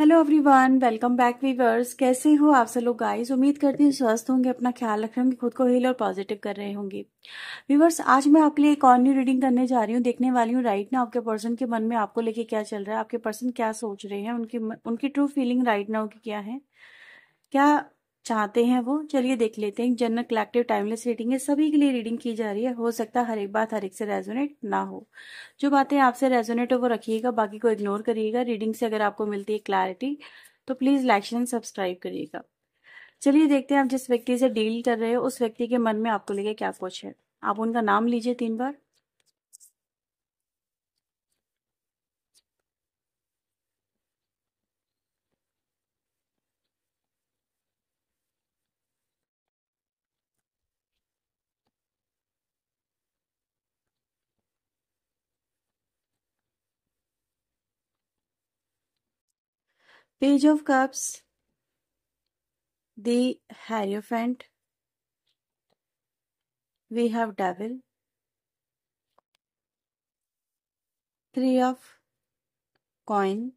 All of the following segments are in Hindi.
Hello everyone welcome back viewers कैसे हो आप सब लोग गाइस उम्मीद करती हूँ स्वस्थ होंगे अपना ख्याल रख रहे होंगे खुद को हिल और पॉजिटिव कर रहे होंगे वीवर्स आज मैं आपके लिए एक और न्यू रीडिंग करने जा रही हूँ देखने वाली हूँ राइट ना आपके पर्सन के मन में आपको लेके क्या चल रहा है आपके पर्सन क्या सोच रहे हैं उनकी उनकी ट्रू फीलिंग राइट नाउ की क्या है क्या चाहते हैं वो चलिए देख लेते हैं जनरल कलेक्टिव टाइमलेस रीडिंग है सभी के लिए रीडिंग की जा रही है हो सकता है हर एक बात हर एक से रेजोनेट ना हो जो बातें आपसे रेजोनेट हो वो रखिएगा बाकी को इग्नोर करिएगा रीडिंग से अगर आपको मिलती है क्लैरिटी तो प्लीज लाइक शेयर सब्सक्राइब करिएगा चलिए देखते हैं आप जिस व्यक्ति से डील कर रहे हो उस व्यक्ति के मन में आपको लेके क्या कुछ है आप उनका नाम लीजिए तीन बार Page of Cups, the Hierophant, we have Devil, Three of Coin,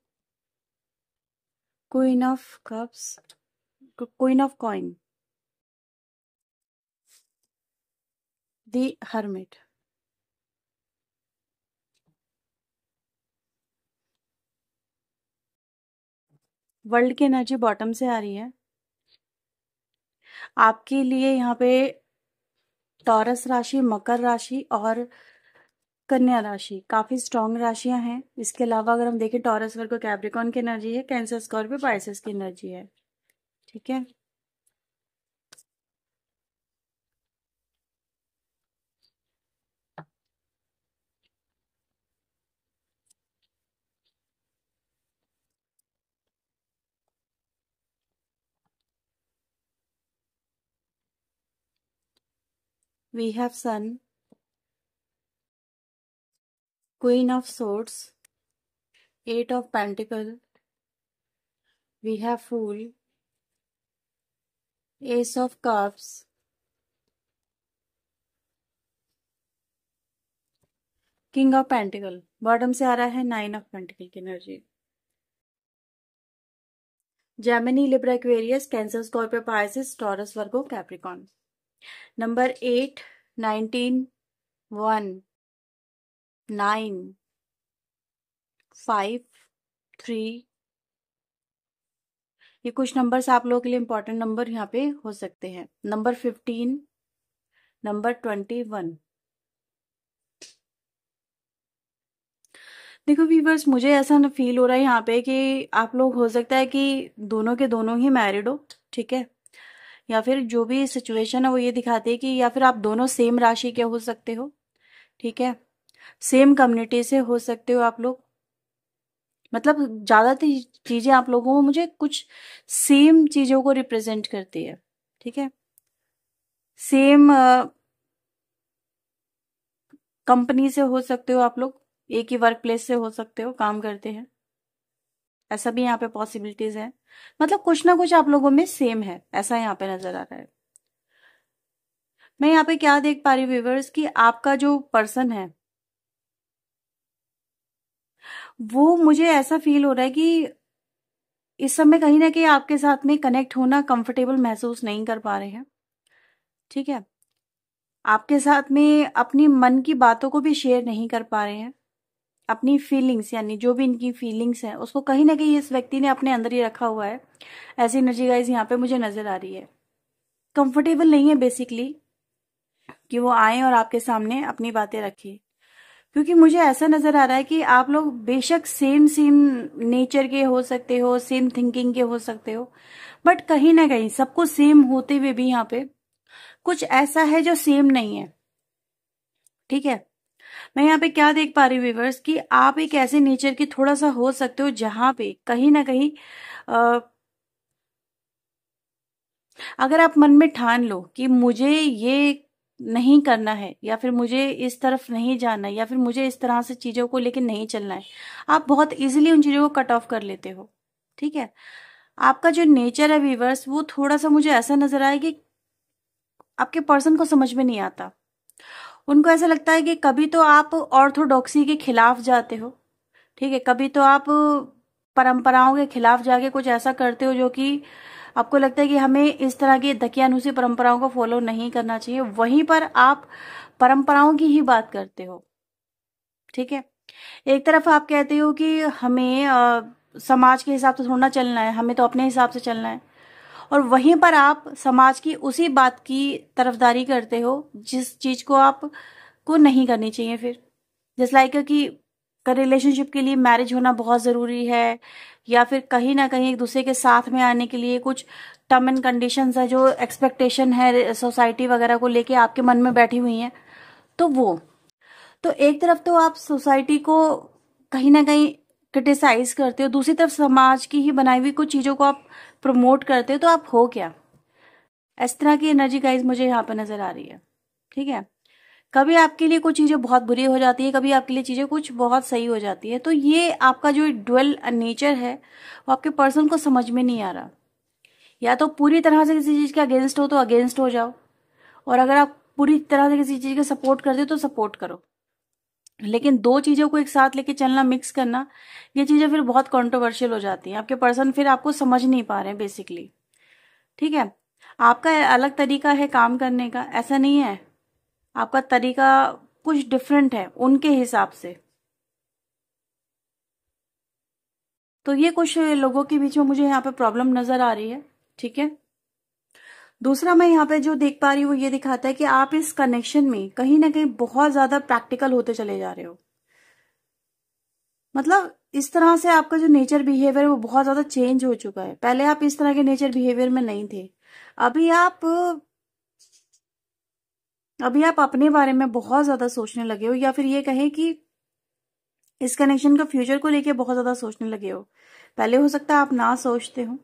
Queen of Cups, Queen of Coin, the Hermit. World की एनर्जी बॉटम से आ रही है आपके लिए यहाँ पे टॉरस राशि मकर राशि और कन्या राशि काफ़ी स्ट्रांग राशियां हैं इसके अलावा अगर हम देखें टॉरस वर्ग कैप्रिकॉन की एनर्जी है कैंसर स्कॉर्पियो पाइसेस की एनर्जी है ठीक है we have sun, queen of swords, eight of pentacle, we have fool, ace of cups, king of pentacle bottom से आ रहा है नाइन ऑफ पेंटिकल की energy Gemini Libra Aquarius Cancer Scorpio Pisces Taurus Virgo Capricorn number eight nineteen one nine five three ये कुछ नंबर्स आप लोगों के लिए इंपॉर्टेंट नंबर यहाँ पे हो सकते हैं number fifteen number twenty one देखो वीवर्स मुझे ऐसा फील हो रहा है यहाँ पे कि आप लोग हो सकता है कि दोनों के दोनों ही मैरिड हो ठीक है या फिर जो भी सिचुएशन है वो ये दिखाती है कि या फिर आप दोनों सेम राशि के हो सकते हो ठीक है सेम कम्युनिटी से हो सकते हो आप लोग मतलब ज्यादातर चीज़ें आप लोगों को मुझे कुछ सेम चीज़ों को रिप्रेजेंट करती है ठीक है सेम कंपनी से हो सकते हो आप लोग एक ही वर्क प्लेस से हो सकते हो काम करते हैं ऐसा भी यहाँ पे पॉसिबिलिटीज है मतलब कुछ ना कुछ आप लोगों में सेम है ऐसा यहाँ पे नजर आ रहा है मैं यहाँ पे क्या देख पा रही व्यूवर्स कि आपका जो पर्सन है वो मुझे ऐसा फील हो रहा है कि इस समय कहीं ना कहीं आपके साथ में कनेक्ट होना कंफर्टेबल महसूस नहीं कर पा रहे हैं ठीक है आपके साथ में अपनी मन की बातों को भी शेयर नहीं कर पा रहे हैं अपनी फीलिंग्स यानी जो भी इनकी फीलिंग्स हैं उसको कहीं ना कहीं इस व्यक्ति ने अपने अंदर ही रखा हुआ है ऐसी एनर्जी गाइज यहाँ पे मुझे नजर आ रही है कंफर्टेबल नहीं है बेसिकली कि वो आए और आपके सामने अपनी बातें रखें क्योंकि मुझे ऐसा नजर आ रहा है कि आप लोग बेशक सेम सेम नेचर के हो सकते हो सेम थिंकिंग के हो सकते हो बट कहीं ना कहीं सबको सेम होते हुए भी यहाँ पे कुछ ऐसा है जो सेम नहीं है ठीक है मैं यहाँ पे क्या देख पा रही हूँ व्यूवर्स कि आप एक ऐसे नेचर के थोड़ा सा हो सकते हो जहां पे कहीं ना कहीं आ, अगर आप मन में ठान लो कि मुझे ये नहीं करना है या फिर मुझे इस तरफ नहीं जाना है या फिर मुझे इस तरह से चीज़ों को लेकर नहीं चलना है आप बहुत इजिली उन चीज़ों को कट ऑफ कर लेते हो ठीक है आपका जो नेचर है व्यूवर्स वो थोड़ा सा मुझे ऐसा नजर आया कि आपके पर्सन को समझ में नहीं आता उनको ऐसा लगता है कि कभी तो आप ऑर्थोडॉक्सी के खिलाफ जाते हो ठीक है कभी तो आप परंपराओं के खिलाफ जाके कुछ ऐसा करते हो जो कि आपको लगता है कि हमें इस तरह की दकियानुसी परंपराओं को फॉलो नहीं करना चाहिए वहीं पर आप परंपराओं की ही बात करते हो ठीक है एक तरफ आप कहते हो कि हमें आ, समाज के हिसाब से थोड़ा चलना है हमें तो अपने हिसाब से चलना है और वहीं पर आप समाज की उसी बात की तरफदारी करते हो जिस चीज को आप को नहीं करनी चाहिए फिर जैसे लाइक कि रिलेशनशिप के लिए मैरिज होना बहुत ज़रूरी है या फिर कहीं ना कहीं एक दूसरे के साथ में आने के लिए कुछ टर्म एंड कंडीशन है जो एक्सपेक्टेशन है सोसाइटी वगैरह को लेके आपके मन में बैठी हुई है तो वो तो एक तरफ तो आप सोसाइटी को कहीं ना कहीं क्रिटिसाइज करते हो दूसरी तरफ समाज की ही बनाई हुई कुछ चीज़ों को आप प्रमोट करते हो तो आप हो क्या इस तरह की एनर्जी गाइज मुझे यहाँ पर नजर आ रही है ठीक है कभी आपके लिए कुछ चीज़ें बहुत बुरी हो जाती है कभी आपके लिए चीज़ें कुछ बहुत सही हो जाती है तो ये आपका जो डुअल नेचर है वो आपके पर्सन को समझ में नहीं आ रहा या तो पूरी तरह से किसी चीज़ के अगेंस्ट हो तो अगेंस्ट हो जाओ और अगर आप पूरी तरह से किसी चीज़ का सपोर्ट करते हो तो सपोर्ट करो लेकिन दो चीज़ों को एक साथ लेके चलना मिक्स करना ये चीज़ें फिर बहुत कॉन्ट्रोवर्शियल हो जाती हैं आपके पर्सन फिर आपको समझ नहीं पा रहे बेसिकली ठीक है आपका अलग तरीका है काम करने का ऐसा नहीं है आपका तरीका कुछ डिफरेंट है उनके हिसाब से तो ये कुछ लोगों के बीच में मुझे यहाँ पे प्रॉब्लम नज़र आ रही है ठीक है दूसरा मैं यहाँ पे जो देख पा रही हूँ ये दिखाता है कि आप इस कनेक्शन में कहीं ना कहीं बहुत ज्यादा प्रैक्टिकल होते चले जा रहे हो मतलब इस तरह से आपका जो नेचर बिहेवियर है वो बहुत ज्यादा चेंज हो चुका है पहले आप इस तरह के नेचर बिहेवियर में नहीं थे अभी आप अभी आप अपने बारे में बहुत ज्यादा सोचने लगे हो या फिर ये कहें कि इस कनेक्शन का फ्यूचर को लेके बहुत ज्यादा सोचने लगे हो पहले हो सकता है आप ना सोचते हो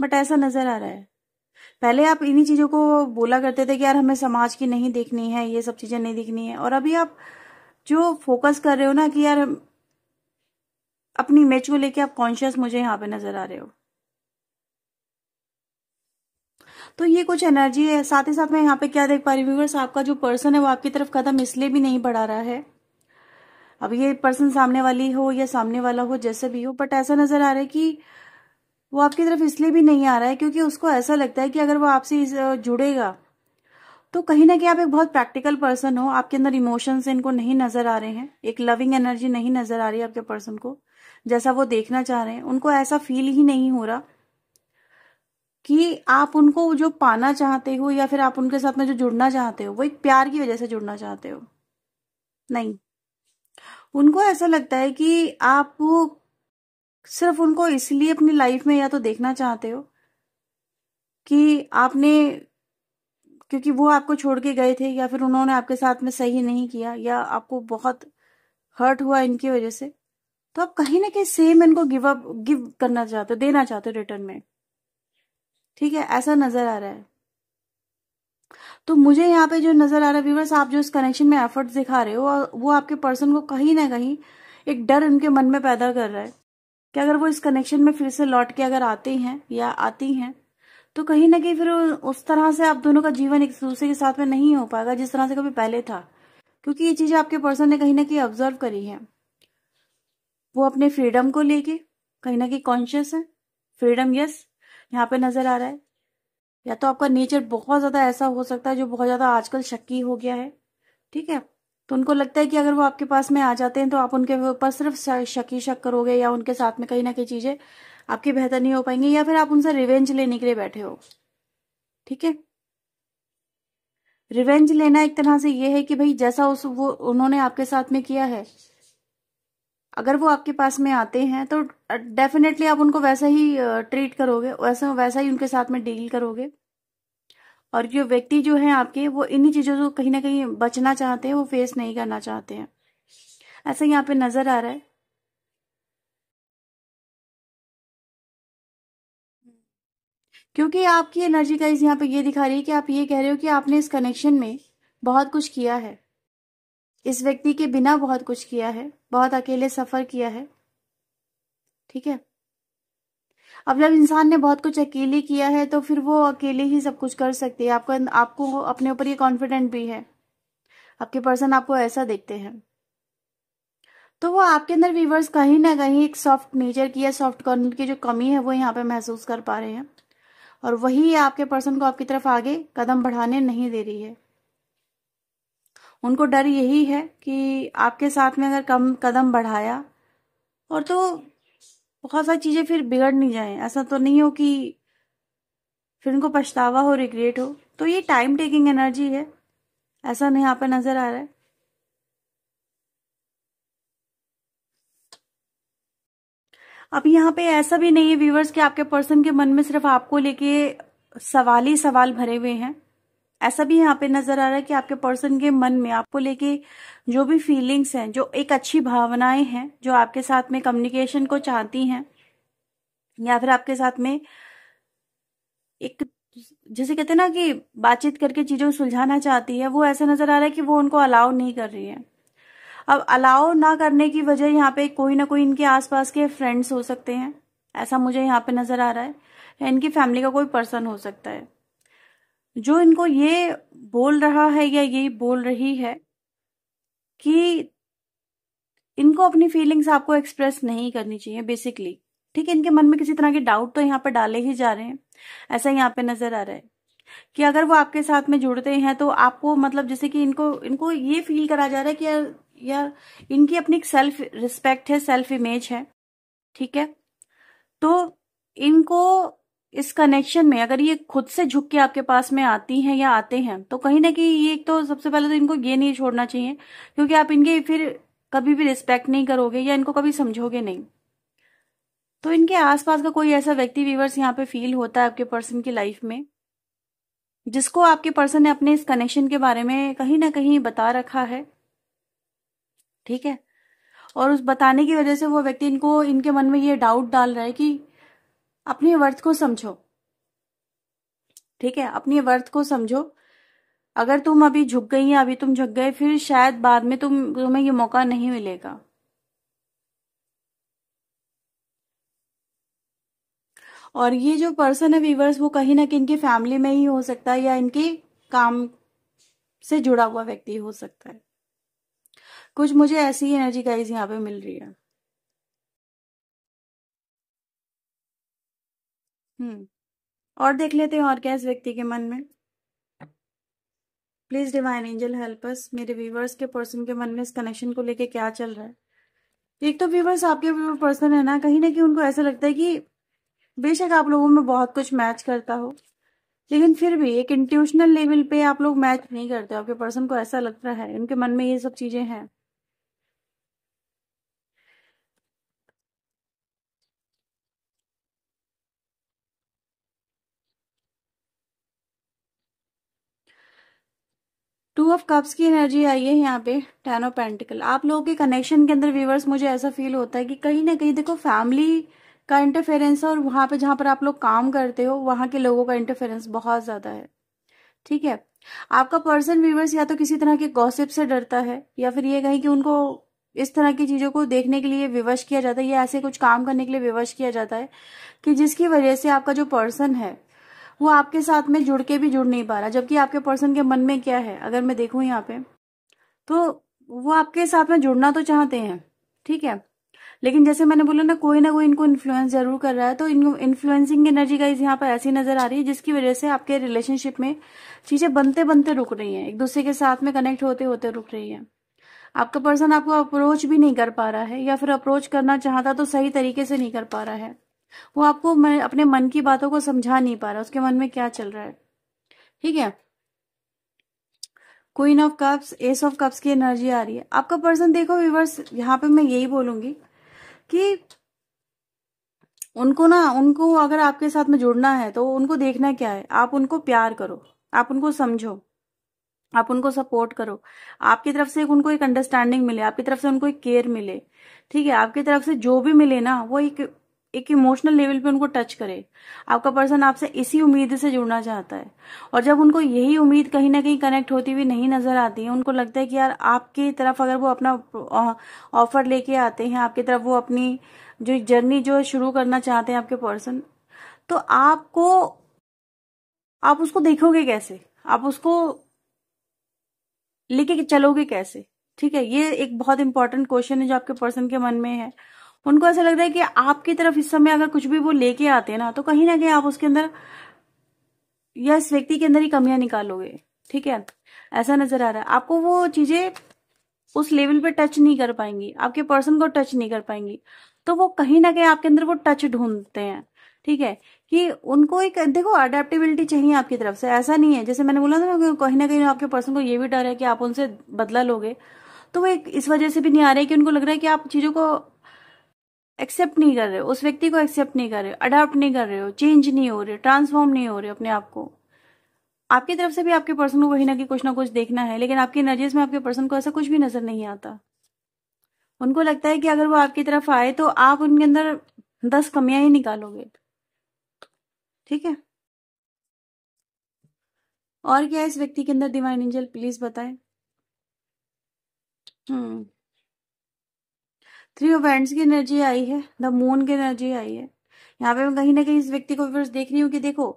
बट ऐसा नजर आ रहा है पहले आप इन्हीं चीजों को बोला करते थे कि यार हमें समाज की नहीं देखनी है ये सब चीजें नहीं देखनी है और अभी आप जो फोकस कर रहे हो ना कि यार अपनी इमेज को लेके आप कॉन्शियस मुझे यहां पे नजर आ रहे हो तो ये कुछ एनर्जी है साथ ही साथ मैं यहाँ पे क्या देख पा रही व्यूवर्स आपका जो पर्सन है वो आपकी तरफ कदम इसलिए भी नहीं बढ़ा रहा है अब ये पर्सन सामने वाली हो या सामने वाला हो जैसे भी हो बट ऐसा नजर आ रहा है कि वो आपकी तरफ इसलिए भी नहीं आ रहा है क्योंकि उसको ऐसा लगता है कि अगर वो आपसे जुड़ेगा तो कहीं ना कहीं आप एक बहुत प्रैक्टिकल पर्सन हो आपके अंदर इमोशंस इनको नहीं नजर आ रहे हैं एक लविंग एनर्जी नहीं नजर आ रही है आपके पर्सन को जैसा वो देखना चाह रहे हैं उनको ऐसा फील ही नहीं हो रहा कि आप उनको जो पाना चाहते हो या फिर आप उनके साथ में जो जुड़ना चाहते हो वो एक प्यार की वजह से जुड़ना चाहते हो नहीं उनको ऐसा लगता है कि आप सिर्फ उनको इसलिए अपनी लाइफ में या तो देखना चाहते हो कि आपने क्योंकि वो आपको छोड़ के गए थे या फिर उन्होंने आपके साथ में सही नहीं किया या आपको बहुत हर्ट हुआ इनकी वजह से तो आप कहीं ना कहीं सेम इनको गिव अप गिव करना चाहते हो देना चाहते हो रिटर्न में ठीक है ऐसा नजर आ रहा है तो मुझे यहाँ पे जो नजर आ रहा है व्यूवर्स आप जो इस कनेक्शन में एफर्ट्स दिखा रहे हो वो आपके पर्सन को कहीं ना कहीं एक डर उनके मन में पैदा कर रहा है कि अगर वो इस कनेक्शन में फिर से लौट के अगर आते हैं या आती हैं तो कहीं ना कहीं फिर उस तरह से आप दोनों का जीवन एक दूसरे के साथ में नहीं हो पाएगा जिस तरह से कभी पहले था क्योंकि ये चीज आपके पर्सन ने कहीं ना कहीं ऑब्जर्व करी है वो अपने फ्रीडम को लेके कहीं ना कहीं कॉन्शियस है फ्रीडम यस यहाँ पे नजर आ रहा है या तो आपका नेचर बहुत ज्यादा ऐसा हो सकता है जो बहुत ज्यादा आजकल शक्की हो गया है ठीक है तो उनको लगता है कि अगर वो आपके पास में आ जाते हैं तो आप उनके ऊपर सिर्फ शकी शक करोगे या उनके साथ में कहीं ना कहीं चीजें आपकी बेहतर नहीं हो पाएंगी या फिर आप उनसे रिवेंज लेने के लिए बैठे हो ठीक है रिवेंज लेना एक तरह से ये है कि भाई जैसा उस वो उन्होंने आपके साथ में किया है अगर वो आपके पास में आते हैं तो डेफिनेटली आप उनको वैसा ही ट्रीट करोगे वैसा वैसा ही उनके साथ में डील करोगे और जो व्यक्ति जो है आपके वो इन्हीं चीज़ों को कहीं ना कहीं बचना चाहते हैं वो फेस नहीं करना चाहते हैं ऐसा यहाँ पे नज़र आ रहा है क्योंकि आपकी एनर्जी का इस यहाँ पे ये दिखा रही है कि आप ये कह रहे हो कि आपने इस कनेक्शन में बहुत कुछ किया है इस व्यक्ति के बिना बहुत कुछ किया है बहुत अकेले सफ़र किया है ठीक है अब जब इंसान ने बहुत कुछ अकेले किया है तो फिर वो अकेले ही सब कुछ कर सकती है आपको आपको अपने ऊपर ये कॉन्फिडेंट भी है आपके पर्सन आपको ऐसा देखते हैं तो वो आपके अंदर व्यूवर्स कहीं ना कहीं एक सॉफ्ट नेचर की या सॉफ्ट कॉर्नर की जो कमी है वो यहाँ पे महसूस कर पा रहे हैं और वही आपके पर्सन को आपकी तरफ आगे कदम बढ़ाने नहीं दे रही है उनको डर यही है कि आपके साथ में अगर कम कदम बढ़ाया और तो बहुत खासा चीज़ें फिर बिगड़ नहीं जाए ऐसा तो नहीं हो कि फिर उनको पछतावा हो रिग्रेट हो तो ये टाइम टेकिंग एनर्जी है ऐसा नहीं यहाँ पर नज़र आ रहा है अब यहाँ पे ऐसा भी नहीं है व्यूवर्स कि आपके पर्सन के मन में सिर्फ आपको लेके सवाल ही सवाल भरे हुए हैं ऐसा भी यहाँ पे नजर आ रहा है कि आपके पर्सन के मन में आपको लेके जो भी फीलिंग्स हैं जो एक अच्छी भावनाएं हैं जो आपके साथ में कम्युनिकेशन को चाहती हैं या फिर आपके साथ में एक जैसे कहते हैं ना कि बातचीत करके चीजों को सुलझाना चाहती है वो ऐसा नजर आ रहा है कि वो उनको अलाउ नहीं कर रही है अब अलाउ ना करने की वजह यहाँ पे कोई ना कोई इनके आसपास के फ्रेंड्स हो सकते हैं ऐसा मुझे यहाँ पे नजर आ रहा है या इनकी फैमिली का कोई पर्सन हो सकता है जो इनको ये बोल रहा है या ये बोल रही है कि इनको अपनी फीलिंग्स आपको एक्सप्रेस नहीं करनी चाहिए बेसिकली ठीक है इनके मन में किसी तरह के डाउट तो यहाँ पर डाले ही जा रहे हैं ऐसा यहाँ पे नजर आ रहा है कि अगर वो आपके साथ में जुड़ते हैं तो आपको मतलब जैसे कि इनको इनको ये फील करा जा रहा है कि यार या, इनकी अपनी सेल्फ रिस्पेक्ट है सेल्फ इमेज है ठीक है तो इनको इस कनेक्शन में अगर ये खुद से झुक के आपके पास में आती हैं या आते हैं तो कहीं ना कहीं ये तो सबसे पहले तो इनको ये नहीं छोड़ना चाहिए क्योंकि आप इनके फिर कभी भी रिस्पेक्ट नहीं करोगे या इनको कभी समझोगे नहीं तो इनके आसपास का कोई ऐसा व्यक्ति व्यूवर्स यहाँ पे फील होता है आपके पर्सन की लाइफ में जिसको आपके पर्सन ने अपने इस कनेक्शन के बारे में कहीं ना कहीं बता रखा है ठीक है और उस बताने की वजह से वो व्यक्ति इनको इनके मन में ये डाउट डाल रहा है कि अपने वर्थ को समझो ठीक है अपने वर्थ को समझो अगर तुम अभी झुक गई या अभी तुम झुक गए फिर शायद बाद में तुम तुम्हें ये मौका नहीं मिलेगा और ये जो पर्सन है वीवर्स वो कहीं ना कहीं इनकी फैमिली में ही हो सकता है या इनके काम से जुड़ा हुआ व्यक्ति हो सकता है कुछ मुझे ऐसी एनर्जी गाइज यहाँ पे मिल रही है हम्म, और देख लेते हैं और क्या इस व्यक्ति के मन में please divine angel help us मेरे व्यूवर्स के पर्सन के मन में इस कनेक्शन को लेके क्या चल रहा है एक तो व्यूवर्स आपके व्यूवर पर्सन है ना कहीं ना कहीं उनको ऐसा लगता है कि बेशक आप लोगों में बहुत कुछ मैच करता हो लेकिन फिर भी एक इंट्यूशनल लेवल पे आप लोग मैच नहीं करते आपके पर्सन को ऐसा लगता है उनके मन में ये सब चीजें हैं टू ऑफ कप्स की एनर्जी आई है यहाँ पे टेन ऑफ पेंटिकल आप लोगों के कनेक्शन के अंदर व्यूवर्स मुझे ऐसा फील होता है कि कहीं ना कहीं देखो फैमिली का इंटरफेरेंस और वहां पे जहां पर आप लोग काम करते हो वहां के लोगों का इंटरफेरेंस बहुत ज्यादा है ठीक है आपका पर्सन व्यूवर्स या तो किसी तरह के गॉसिप से डरता है या फिर ये कहीं कि उनको इस तरह की चीजों को देखने के लिए विवश किया जाता है या ऐसे कुछ काम करने के लिए विवश किया जाता है कि जिसकी वजह से आपका जो पर्सन है वो आपके साथ में जुड़ के भी जुड़ नहीं पा रहा जबकि आपके पर्सन के मन में क्या है अगर मैं देखूँ यहाँ पे तो वो आपके साथ में जुड़ना तो चाहते हैं ठीक है लेकिन जैसे मैंने बोला ना कोई ना कोई इनको इन्फ्लुएंस जरूर कर रहा है तो इन्फ्लुएंसिंग एनर्जी का यहाँ पर ऐसी नजर आ रही है जिसकी वजह से आपके रिलेशनशिप में चीजें बनते बनते रुक रही हैं एक दूसरे के साथ में कनेक्ट होते होते रुक रही है आपका पर्सन आपको अप्रोच भी नहीं कर पा रहा है या फिर अप्रोच करना चाहता तो सही तरीके से नहीं कर पा रहा है वो आपको अपने मन की बातों को समझा नहीं पा रहा उसके मन में क्या चल रहा है ठीक है queen of cups ace of cups की एनर्जी आ रही है आपका पर्सन देखो विवर्स यहाँ पे मैं यही बोलूंगी कि उनको ना उनको अगर आपके साथ में जुड़ना है तो उनको देखना क्या है आप उनको प्यार करो आप उनको समझो आप उनको सपोर्ट करो आपकी तरफ से उनको एक अंडरस्टैंडिंग मिले आपकी तरफ से उनको एक केयर मिले ठीक है आपकी तरफ से जो भी मिले ना वो एक एक इमोशनल लेवल पे उनको टच करे आपका पर्सन आपसे इसी उम्मीद से जुड़ना चाहता है और जब उनको यही उम्मीद कहीं ना कहीं कनेक्ट होती हुई नहीं नजर आती है उनको लगता है कि यार आपकी तरफ अगर वो अपना ऑफर लेके आते हैं आपकी तरफ वो अपनी जो जर्नी जो शुरू करना चाहते हैं आपके पर्सन तो आपको आप उसको देखोगे कैसे आप उसको लेके चलोगे कैसे ठीक है ये एक बहुत इंपॉर्टेंट क्वेश्चन है जो आपके पर्सन के मन में है उनको ऐसा लग रहा है कि आपकी तरफ इस समय अगर कुछ भी वो लेके आते हैं ना तो कहीं ना कहीं आप उसके अंदर या इस व्यक्ति के अंदर ही कमियां निकालोगे ठीक है ऐसा नजर आ रहा है आपको वो चीजें उस लेवल पे टच नहीं कर पाएंगी आपके पर्सन को टच नहीं कर पाएंगी तो वो कहीं ना कहीं आपके अंदर वो टच ढूंढते हैं ठीक है कि उनको एक देखो अडेप्टेबिलिटी चाहिए आपकी तरफ से ऐसा नहीं है जैसे मैंने बोला था ना कहीं ना कहीं आपके पर्सन को ये भी डर है कि आप उनसे बदला लोगे तो वो एक इस वजह से भी नहीं आ रहे कि उनको लग रहा है कि आप चीजों को एक्सेप्ट नहीं कर रहे हो उस व्यक्ति को एक्सेप्ट नहीं कर रहे हो अडाप्ट नहीं कर रहे हो चेंज नहीं हो रहे हो ट्रांसफॉर्म नहीं हो रहे हो अपने आप को आपकी तरफ से भी आपके पर्सन को कहीं ना कहीं कुछ ना कुछ देखना है लेकिन आपकी एनर्जीज में आपके पर्सन को ऐसा कुछ भी नजर नहीं आता उनको लगता है कि अगर वो आपकी तरफ आए तो आप उनके अंदर दस कमियां ही निकालोगे ठीक है और क्या है इस व्यक्ति के अंदर डिवाइन एंजल प्लीज बताएं हम्म थ्री ऑफ की एनर्जी आई है द मून की एनर्जी आई है यहाँ पे मैं कहीं ना कहीं इस व्यक्ति को फिर देख रही हूँ कि देखो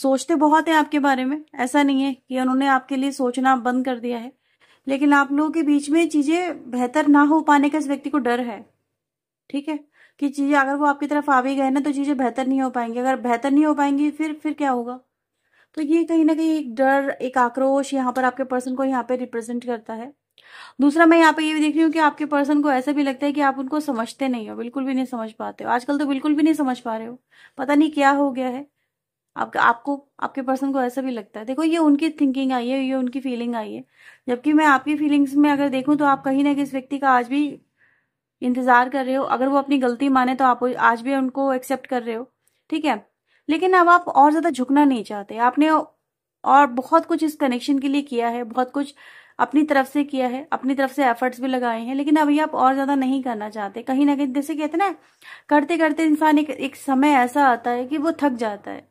सोचते बहुत है आपके बारे में ऐसा नहीं है कि उन्होंने आपके लिए सोचना बंद कर दिया है लेकिन आप लोगों के बीच में चीजें बेहतर ना हो पाने का इस व्यक्ति को डर है ठीक है कि चीजें अगर वो आपकी तरफ आ भी गए ना तो चीजें बेहतर नहीं हो पाएंगी अगर बेहतर नहीं हो पाएंगी फिर फिर क्या होगा तो ये कहीं ना कहीं एक डर एक आक्रोश यहाँ पर आपके पर्सन को यहाँ पे रिप्रेजेंट करता है दूसरा मैं यहाँ पे ये भी देख रही हूँ कि आपके पर्सन को ऐसा भी लगता है कि आप उनको समझते नहीं हो बिल्कुल भी नहीं समझ पाते हो आजकल तो बिल्कुल भी नहीं समझ पा रहे हो पता नहीं क्या हो गया है आप, आपको आपके पर्सन को ऐसा भी लगता है देखो ये उनकी थिंकिंग आई है ये उनकी फीलिंग आई है जबकि मैं आपकी फीलिंग्स में अगर देखूं तो आप कहीं ना कहीं इस व्यक्ति का आज भी इंतजार कर रहे हो अगर वो अपनी गलती माने तो आप आज भी उनको एक्सेप्ट कर रहे हो ठीक है लेकिन अब आप और ज्यादा झुकना नहीं चाहते आपने और बहुत कुछ इस कनेक्शन के लिए किया है बहुत कुछ अपनी तरफ से किया है अपनी तरफ से एफर्ट्स भी लगाए हैं लेकिन अभी आप और ज्यादा नहीं करना चाहते कहीं ना कहीं जैसे कहते ना करते करते इंसान एक, एक समय ऐसा आता है कि वो थक जाता है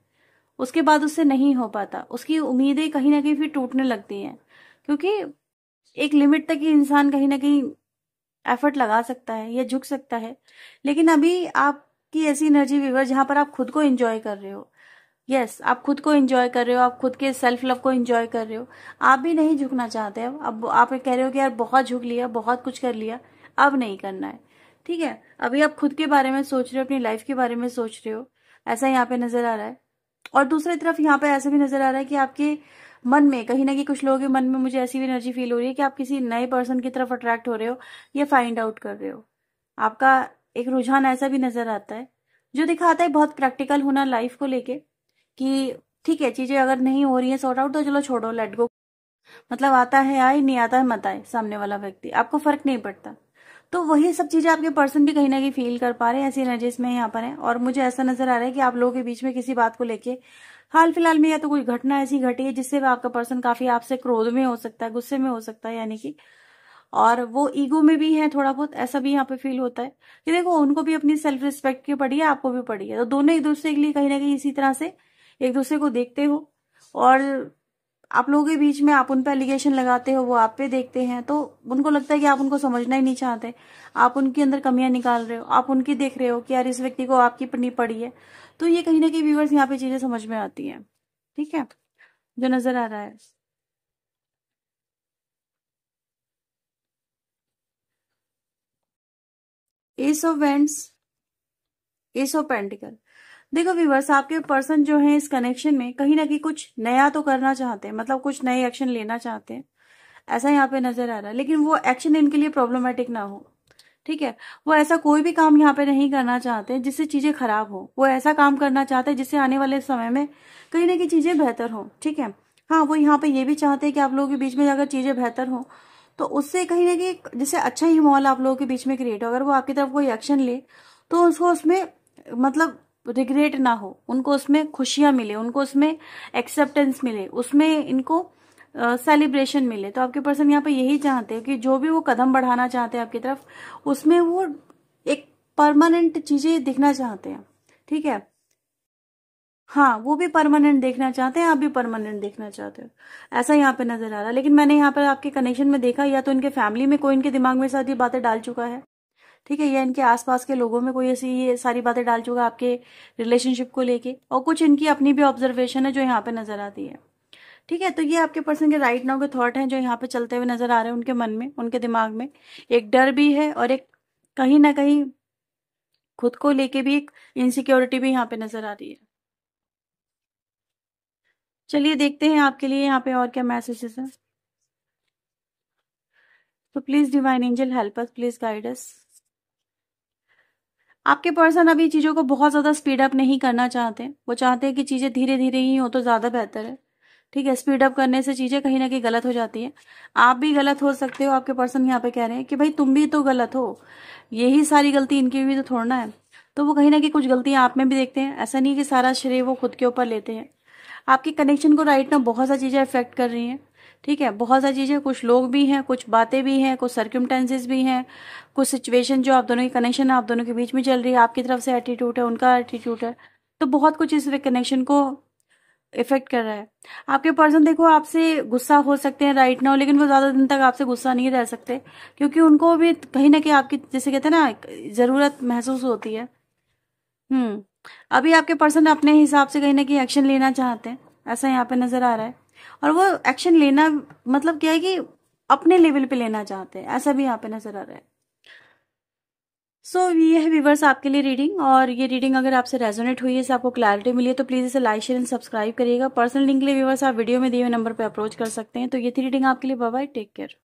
उसके बाद उससे नहीं हो पाता उसकी उम्मीदें कहीं ना कहीं फिर टूटने लगती हैं क्योंकि एक लिमिट तक ही इंसान कहीं ना कहीं एफर्ट लगा सकता है या झुक सकता है लेकिन अभी आपकी ऐसी एनर्जी विवर जहां पर आप खुद को एंजॉय कर रहे हो यस yes, आप खुद को एंजॉय कर रहे हो आप खुद के सेल्फ लव को एंजॉय कर रहे हो आप भी नहीं झुकना चाहते अब अब आप कह रहे हो कि यार बहुत झुक लिया बहुत कुछ कर लिया अब नहीं करना है ठीक है अभी आप खुद के बारे में सोच रहे हो अपनी लाइफ के बारे में सोच रहे हो ऐसा यहाँ पे नजर आ रहा है और दूसरी तरफ यहाँ पे ऐसा भी नजर आ रहा है कि आपके मन में कहीं ना कहीं कुछ लोगों के मन में मुझे ऐसी भी एनर्जी फील हो रही है कि आप किसी नए पर्सन की तरफ अट्रैक्ट हो रहे हो या फाइंड आउट कर रहे हो आपका एक रुझान ऐसा भी नजर आता है जो दिखाता है बहुत प्रैक्टिकल होना लाइफ को लेकर कि ठीक है चीजें अगर नहीं हो रही है सॉर्ट आउट तो चलो छोड़ो लेट गो मतलब आता है आए नहीं आता है मत आए सामने वाला व्यक्ति आपको फर्क नहीं पड़ता तो वही सब चीजें आपके पर्सन भी कहीं ना कहीं फील कर पा रहे हैं ऐसी एनर्जीज में यहाँ पर है और मुझे ऐसा नजर आ रहा है कि आप लोगों के बीच में किसी बात को लेके हाल फिलहाल में या तो कोई घटना ऐसी घटी है जिससे आपका पर्सन काफी आपसे क्रोध में हो सकता है गुस्से में हो सकता है यानी कि और वो ईगो में भी है थोड़ा बहुत ऐसा भी यहाँ पे फील होता है कि देखो उनको भी अपनी सेल्फ रिस्पेक्ट की पड़ी है आपको भी पड़ी है तो दोनों एक दूसरे के लिए कहीं ना कहीं इसी तरह से एक दूसरे को देखते हो और आप लोगों के बीच में आप उन पर एलिगेशन लगाते हो वो आप पे देखते हैं तो उनको लगता है कि आप उनको समझना ही नहीं चाहते आप उनके अंदर कमियां निकाल रहे हो आप उनकी देख रहे हो कि यार इस व्यक्ति को आपकी पन्नी पड़ी है तो ये कहीं ना कहीं व्यूवर्स यहाँ पे चीजें समझ में आती हैं ठीक है जो नजर आ रहा है ace of wands ace of pentacle देखो व्यूवर्स आपके पर्सन जो है इस कनेक्शन में कहीं ना कहीं कुछ नया तो करना चाहते हैं मतलब कुछ नए एक्शन लेना चाहते हैं ऐसा यहाँ पे नजर आ रहा है लेकिन वो एक्शन इनके लिए प्रॉब्लमेटिक ना हो ठीक है वो ऐसा कोई भी काम यहाँ पे नहीं करना चाहते जिससे चीजें खराब हो वो ऐसा काम करना चाहते हैं जिससे आने वाले समय में कहीं ना कहीं चीजें बेहतर हो ठीक है हाँ वो यहाँ पे ये भी चाहते हैं कि आप लोगों के बीच में अगर चीजें बेहतर हो तो उससे कहीं ना कहीं जिससे अच्छा ही माहौल आप लोगों के बीच में क्रिएट हो अगर वो आपकी तरफ कोई एक्शन ले तो उसको उसमें मतलब रिग्रेट ना हो उनको उसमें खुशियां मिले उनको उसमें एक्सेप्टेंस मिले उसमें इनको सेलिब्रेशन uh, मिले तो आपके पर्सन यहाँ पे यही चाहते हैं कि जो भी वो कदम बढ़ाना चाहते हैं आपकी तरफ उसमें वो एक परमानेंट चीजें दिखना चाहते हैं ठीक है हाँ वो भी परमानेंट देखना चाहते हैं आप भी परमानेंट देखना चाहते हो ऐसा यहाँ पे नजर आ रहा है लेकिन मैंने यहाँ पर आपके कनेक्शन में देखा या तो इनके फैमिली में कोई इनके दिमाग में साथ ये बातें डाल चुका है ठीक है या इनके आसपास के लोगों में कोई ऐसी ये सारी बातें डाल चुका आपके रिलेशनशिप को लेके और कुछ इनकी अपनी भी ऑब्जर्वेशन है जो यहाँ पे नजर आती है ठीक है तो ये आपके पर्सन के राइट नाउ के थॉट हैं जो यहाँ पे चलते हुए नजर आ रहे हैं उनके मन में उनके दिमाग में एक डर भी है और एक कहीं ना कहीं खुद को लेके भी एक इनसिक्योरिटी भी यहाँ पे नजर आ रही है चलिए देखते हैं आपके लिए यहाँ पे और क्या मैसेजेस हैं तो please divine angel help us please guide us आपके पर्सन अभी चीज़ों को बहुत ज़्यादा स्पीड अप नहीं करना चाहते वो चाहते हैं कि चीज़ें धीरे धीरे ही हो तो ज़्यादा बेहतर है ठीक है स्पीड अप करने से चीज़ें कहीं ना कहीं गलत हो जाती है आप भी गलत हो सकते हो आपके पर्सन यहाँ पे कह रहे हैं कि भाई तुम भी तो गलत हो यही सारी गलती इनकी भी तो थोड़ना है तो वो कहीं ना कहीं कुछ गलतियाँ आप में भी देखते हैं ऐसा नहीं है कि सारा श्रेय वो खुद के ऊपर लेते हैं आपके कनेक्शन को राइट ना बहुत सारी चीज़ें इफ़ेक्ट कर रही हैं ठीक है बहुत सारी चीज़ें कुछ लोग भी हैं कुछ बातें भी हैं कुछ सर्क्यूमटेंसेज भी हैं कुछ सिचुएशन जो आप दोनों की कनेक्शन है आप दोनों के बीच में चल रही है आपकी तरफ से एटीट्यूड है उनका एटीट्यूड है तो बहुत कुछ इस कनेक्शन को इफेक्ट कर रहा है आपके पर्सन देखो आपसे गुस्सा हो सकते हैं राइट नाउ लेकिन वो ज्यादा दिन तक आपसे गुस्सा नहीं रह सकते क्योंकि उनको भी कहीं ना कहीं आपकी जैसे कहते हैं ना जरूरत महसूस होती है हम्म अभी आपके पर्सन अपने हिसाब से कहीं ना कहीं एक्शन लेना चाहते हैं ऐसा यहाँ पे नजर आ रहा है और वो एक्शन लेना मतलब क्या है कि अपने लेवल पे लेना चाहते हैं ऐसा भी यहाँ पे नजर आ रहा है सो so, ये है व्यूवर्स आपके लिए रीडिंग और ये रीडिंग अगर आपसे रेजोनेट हुई है इससे आपको क्लैरिटी मिली है तो प्लीज़ इसे लाइक शेयर एंड सब्सक्राइब करिएगा पर्सनल लिंक के लिए व्यूवर्स आप वीडियो में दिए हुए नंबर पर अप्रोच कर सकते हैं तो ये थी रीडिंग आपके लिए बाय टेक केयर